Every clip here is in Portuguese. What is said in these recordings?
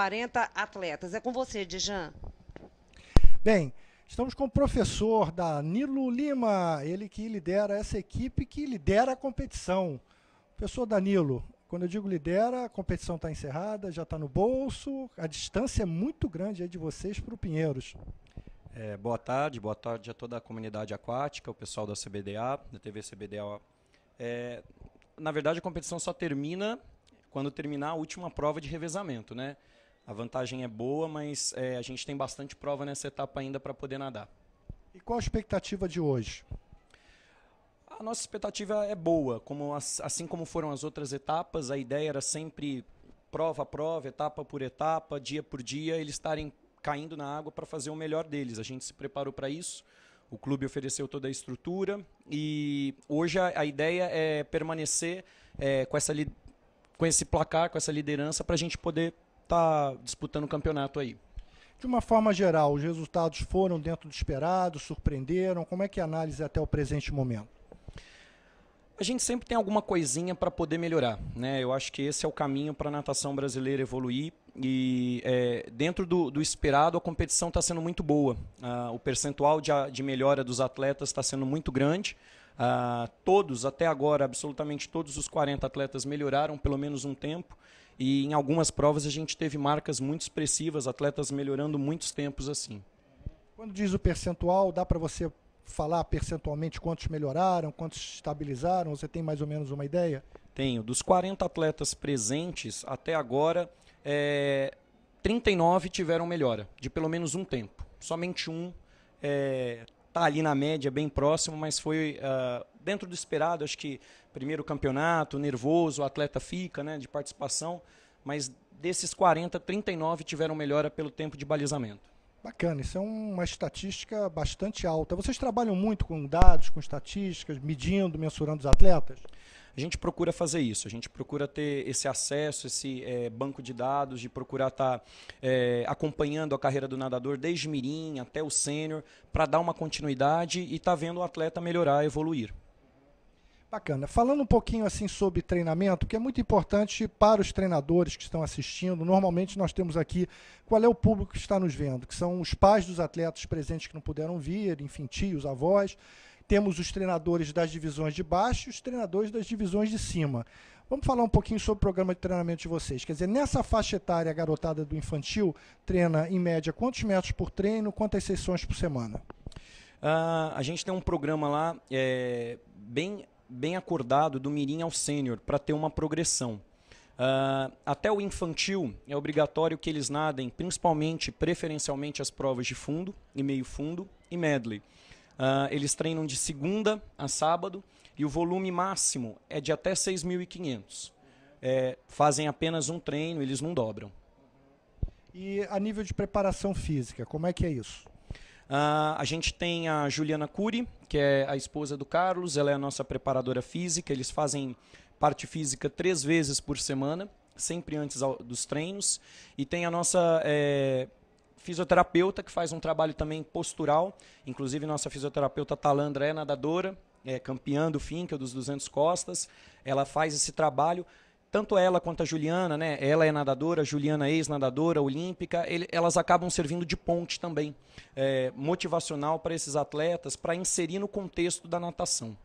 40 atletas. É com você, Dijan. Bem, estamos com o professor Danilo Lima, ele que lidera essa equipe que lidera a competição. Professor Danilo, quando eu digo lidera, a competição está encerrada, já está no bolso, a distância é muito grande de vocês para o Pinheiros. É, boa tarde, boa tarde a toda a comunidade aquática, o pessoal da CBDA, da TV CBDA. É, na verdade, a competição só termina quando terminar a última prova de revezamento, né? A vantagem é boa, mas é, a gente tem bastante prova nessa etapa ainda para poder nadar. E qual a expectativa de hoje? A nossa expectativa é boa, como as, assim como foram as outras etapas, a ideia era sempre prova a prova, etapa por etapa, dia por dia, eles estarem caindo na água para fazer o melhor deles. A gente se preparou para isso. O clube ofereceu toda a estrutura e hoje a, a ideia é permanecer é, com, essa, com esse placar, com essa liderança, para a gente poder está disputando o campeonato aí. De uma forma geral, os resultados foram dentro do esperado, surpreenderam? Como é que é a análise até o presente momento? A gente sempre tem alguma coisinha para poder melhorar. Né? Eu acho que esse é o caminho para a natação brasileira evoluir. E é, dentro do, do, esperado, a competição está sendo muito boa. Ah, o percentual de, de melhora dos atletas está sendo muito grande. Ah, todos, até agora, absolutamente todos os 40 atletas melhoraram pelo menos um tempo. E em algumas provas a gente teve marcas muito expressivas, atletas melhorando muitos tempos assim. Quando diz o percentual, dá para você falar percentualmente quantos melhoraram, quantos estabilizaram? Você tem mais ou menos uma ideia? Tenho. Dos 40 atletas presentes até agora, é, 39 tiveram melhora, de pelo menos um tempo. Somente um é, tá ali na média, bem próximo, mas foi uh, dentro do esperado. Acho que primeiro campeonato, nervoso, o atleta fica, né, de participação, mas desses 40, 39 tiveram melhora pelo tempo de balizamento. Bacana, isso é uma estatística bastante alta. Vocês trabalham muito com dados, com estatísticas, medindo, mensurando os atletas? A gente procura fazer isso, a gente procura ter esse acesso, esse é, banco de dados, de procurar estar tá, é, acompanhando a carreira do nadador desde mirim até o sênior, para dar uma continuidade e estar tá vendo o atleta melhorar, evoluir. Bacana. Falando um pouquinho assim sobre treinamento, que é muito importante para os treinadores que estão assistindo. Normalmente nós temos aqui qual é o público que está nos vendo, que são os pais dos atletas presentes que não puderam vir, enfim, tios, avós. Temos os treinadores das divisões de baixo e os treinadores das divisões de cima. Vamos falar um pouquinho sobre o programa de treinamento de vocês. Quer dizer, nessa faixa etária garotada do infantil, treina em média quantos metros por treino, quantas sessões por semana? Uh, a gente tem um programa lá é, bem bem acordado do mirim ao sênior para ter uma progressão. Uh, até o infantil é obrigatório que eles nadem principalmente, preferencialmente, as provas de fundo e meio fundo e medley. Uh, eles treinam de segunda a sábado e o volume máximo é de até 6.500. É, fazem apenas um treino, eles não dobram. E a nível de preparação física, como é que é isso? Uh, a gente tem a Juliana Cury, que é a esposa do Carlos, ela é a nossa preparadora física, eles fazem parte física três vezes por semana, sempre antes ao, dos treinos. E tem a nossa é, fisioterapeuta, que faz um trabalho também postural, inclusive nossa fisioterapeuta Talandra é nadadora, é campeã do FINCA, dos 200 costas, ela faz esse trabalho tanto ela quanto a Juliana, né? Ela é nadadora, Juliana é ex-nadadora olímpica, ele, elas acabam servindo de ponte também, é, motivacional para esses atletas, para inserir no contexto da natação.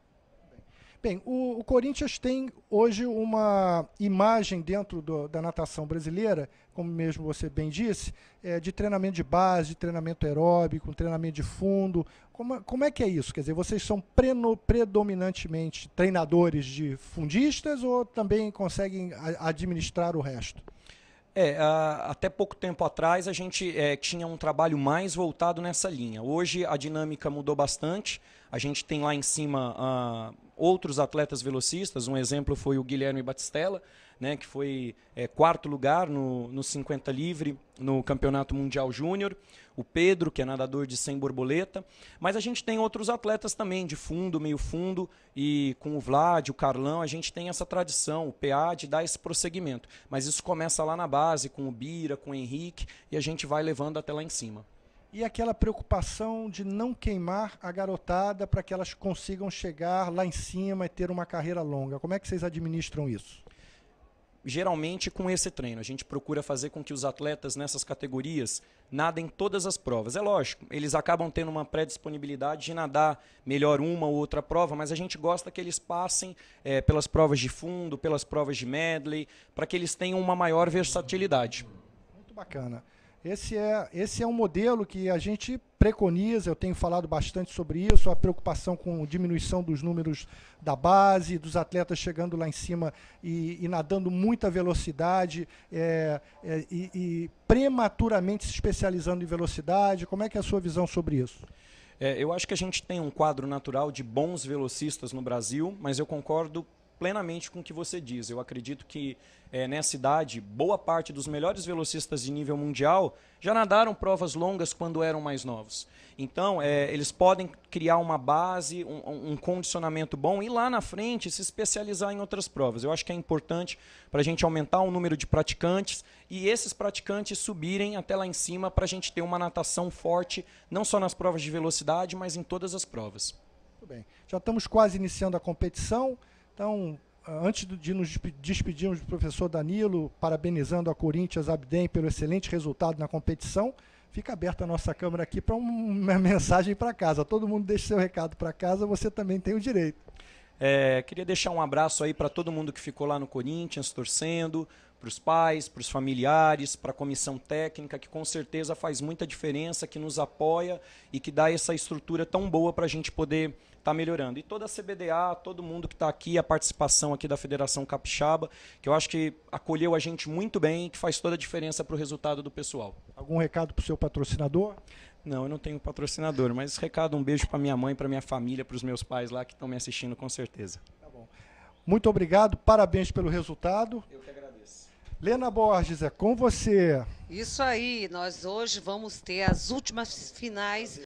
Bem, o, o, Corinthians tem hoje uma imagem dentro do, da natação brasileira, como mesmo você bem disse, é, de treinamento de base, de treinamento aeróbico, treinamento de fundo. Como, como é que é isso? Quer dizer, vocês são preno, predominantemente treinadores de fundistas ou também conseguem a, administrar o resto? É, a, até pouco tempo atrás a gente é, tinha um trabalho mais voltado nessa linha. Hoje a dinâmica mudou bastante a gente tem lá em cima uh, outros atletas velocistas, um exemplo foi o Guilherme Batistella, né, que foi é, quarto lugar no, no 50 livre no Campeonato Mundial Júnior, o Pedro, que é nadador de 100 borboleta, mas a gente tem outros atletas também, de fundo, meio fundo, e com o Vlad, o Carlão, a gente tem essa tradição, o PA, de dar esse prosseguimento. Mas isso começa lá na base, com o Bira, com o Henrique, e a gente vai levando até lá em cima e aquela preocupação de não queimar a garotada para que elas consigam chegar lá em cima e ter uma carreira longa. Como é que vocês administram isso? Geralmente com esse treino, a gente procura fazer com que os atletas nessas categorias nadem todas as provas. É lógico, eles acabam tendo uma pré-disponibilidade de nadar melhor uma ou outra prova, mas a gente gosta que eles passem é, pelas provas de fundo, pelas provas de medley, para que eles tenham uma maior versatilidade. Muito bacana. Esse é, esse é um modelo que a gente preconiza, eu tenho falado bastante sobre isso, a preocupação com diminuição dos números da base, dos atletas chegando lá em cima e, e nadando muita velocidade é, é, e, e, prematuramente se especializando em velocidade. Como é que é a sua visão sobre isso? É, eu acho que a gente tem um quadro natural de bons velocistas no Brasil, mas eu concordo plenamente com o que você diz. Eu acredito que é, nessa idade, boa parte dos melhores velocistas de nível mundial já nadaram provas longas quando eram mais novos. Então, é, eles podem criar uma base, um, um, condicionamento bom e lá na frente se especializar em outras provas. Eu acho que é importante para a gente aumentar o número de praticantes e esses praticantes subirem até lá em cima para a gente ter uma natação forte, não só nas provas de velocidade, mas em todas as provas. Muito bem. Já estamos quase iniciando a competição. Então, antes de nos despedirmos do professor Danilo, parabenizando a Corinthians Abdem pelo excelente resultado na competição, fica aberta a nossa câmera aqui para uma mensagem para casa. Todo mundo deixa seu recado para casa, você também tem o direito. É, queria deixar um abraço aí para todo mundo que ficou lá no Corinthians torcendo, para os pais, para os familiares, para a comissão técnica, que com certeza faz muita diferença, que nos apoia e que dá essa estrutura tão boa para a gente poder está melhorando. E toda a CBDA, todo mundo que está aqui, a participação aqui da Federação Capixaba, que eu acho que acolheu a gente muito bem, que faz toda a diferença para o resultado do pessoal. Algum recado para o seu patrocinador? Não, eu não tenho patrocinador, mas recado, um beijo para minha mãe, para minha família, para os meus pais lá que estão me assistindo com certeza. Tá bom. Muito obrigado, parabéns pelo resultado. Eu que agradeço. Lena Borges, é com você. Isso aí, nós hoje vamos ter as últimas finais